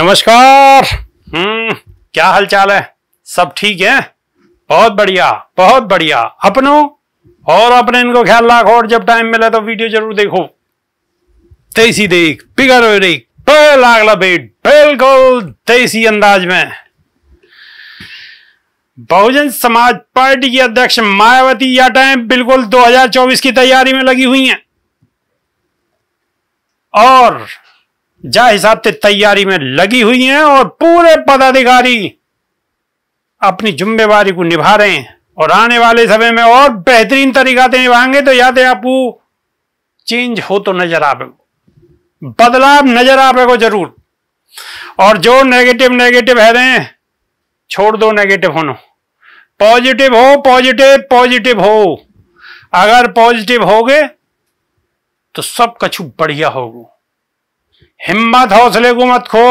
नमस्कार हम्म क्या हालचाल है सब ठीक है बहुत बढ़िया बहुत बढ़िया अपनों और अपने इनको ख्याल रखो और जब टाइम मिला तो वीडियो जरूर देखो तेजी देख पिगर देख पेल आगला बेट बिल्कुल देसी अंदाज में बहुजन समाज पार्टी की अध्यक्ष मायावती या टाइम बिल्कुल 2024 की तैयारी में लगी हुई है और जा हिसाब से तैयारी में लगी हुई हैं और पूरे पदाधिकारी अपनी जिम्मेवारी को निभा रहे हैं और आने वाले समय में और बेहतरीन तरीका से निभाएंगे तो याद है आप चेंज हो तो नजर आप बदलाव नजर आप जरूर और जो नेगेटिव नेगेटिव है रहे छोड़ दो नेगेटिव होनो पॉजिटिव हो पॉजिटिव पॉजिटिव हो अगर पॉजिटिव होगे तो सब कछु बढ़िया होगा हिम्मत हौसले को मत खो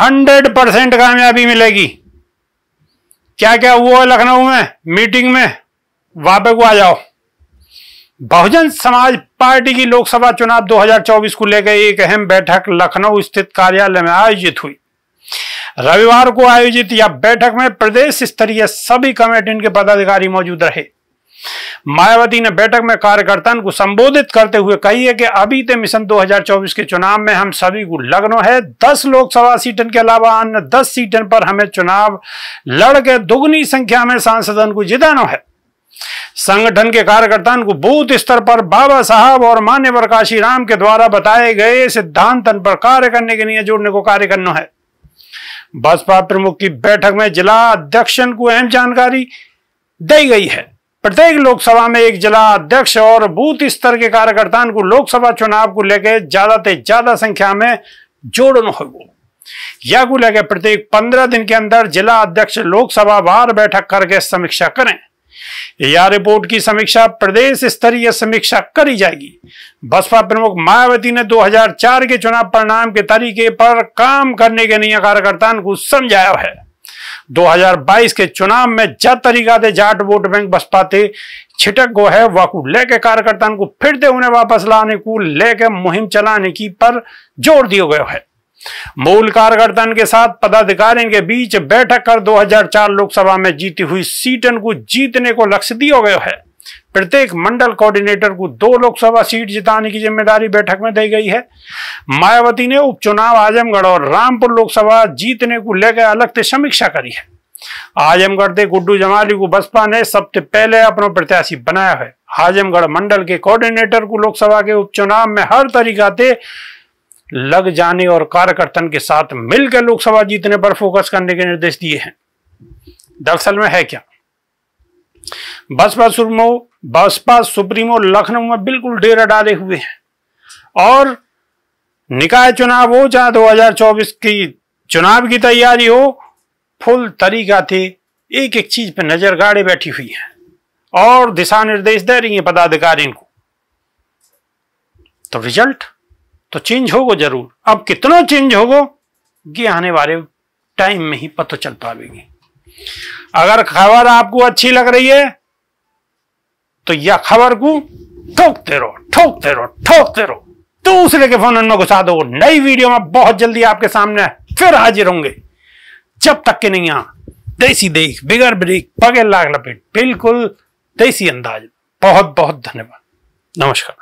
हंड्रेड परसेंट कामयाबी मिलेगी क्या क्या हुआ है लखनऊ में मीटिंग में वापस को आ जाओ बहुजन समाज पार्टी की लोकसभा चुनाव 2024 को लेकर एक अहम बैठक लखनऊ स्थित कार्यालय में आयोजित हुई रविवार को आयोजित यह बैठक में प्रदेश स्तरीय सभी कमेटी के पदाधिकारी मौजूद रहे मायावती ने बैठक में कार्यकर्ताओं को संबोधित करते हुए कही है कि अभी ते मिशन 2024 के चुनाव में हम सभी को लगनो है दस लोकसभा सीटन के अलावा अन्य दस सीटन पर हमें चुनाव लड़ के दुगनी संख्या में सांसदों को जिताना है संगठन के कार्यकर्ताओं को बूथ स्तर पर बाबा साहब और मान्यवर काशीराम के द्वारा बताए गए सिद्धांतन पर कार्य करने के लिए जोड़ने को कार्य करना है बसपा प्रमुख की बैठक में जिला अध्यक्ष को अहम जानकारी दी गई है प्रत्येक लोकसभा में एक जिला अध्यक्ष और बूथ स्तर के कार्यकर्ता को लोकसभा चुनाव को लेकर ज्यादा से ज्यादा संख्या में जोड़न होगा या को लेकर प्रत्येक पंद्रह दिन के अंदर जिला अध्यक्ष लोकसभा बार बैठक करके समीक्षा करें यह रिपोर्ट की समीक्षा प्रदेश स्तरीय समीक्षा करी जाएगी बसपा प्रमुख मायावती ने 2004 के चुनाव परिणाम के तरीके पर काम करने के नियम कार्यकर्ताओं को समझाया है 2022 के चुनाव में जब तरीका दे जाट वोट बैंक बसपा थे छिटक गो है वाकू लेके कार्यकर्ताओं को फिर से उन्हें वापस लाने को लेके मुहिम चलाने की पर जोर दिया गया है मूल कार्यकर्ता के साथ पदाधिकारियों के बीच बैठक कर 2004 लोकसभा में जीती हुई सीटन को जीतने को लक्ष्य दिया गया है प्रत्येक मंडल कोऑर्डिनेटर को दो लोकसभा सीट जिताने की जिम्मेदारी बैठक में दी गई है मायावती ने उपचुनाव आजमगढ़ और रामपुर लोकसभा जीतने को लेकर अलग से समीक्षा करी है आजमगढ़ के गुड्डू जमाली को बसपा ने सबसे पहले अपना प्रत्याशी बनाया है आजमगढ़ मंडल के कोऑर्डिनेटर को लोकसभा के उपचुनाव में हर तरीका से लग जाने और कार्यकर्तन के साथ मिलकर लोकसभा जीतने पर फोकस करने के निर्देश दिए हैं दरअसल में है क्या बसपा सुप्रीमो बसपा सुप्रीमो लखनऊ में बिल्कुल डेरा डाले हुए हैं और निकाय चुनाव हो चाहे 2024 की चुनाव की तैयारी हो फुल तरीका थे एक एक चीज पर नजर गाड़े बैठी हुई है और दिशा निर्देश दे रही है पदाधिकारी को तो रिजल्ट तो चेंज होगा जरूर अब कितना चेंज होगा ये आने वाले टाइम में ही पता चल पाएगी अगर खबर आपको अच्छी लग रही है तो यह खबर को ठोकते रहो ठोकते रहो ठोकते रहो दूसरे के फोन में घुसा दो नई वीडियो में बहुत जल्दी आपके सामने फिर हाजिर होंगे जब तक के नहीं आ देसी देख बिगर ब्रेक पगे लाग लपेट बिल्कुल देसी अंदाज बहुत बहुत धन्यवाद नमस्कार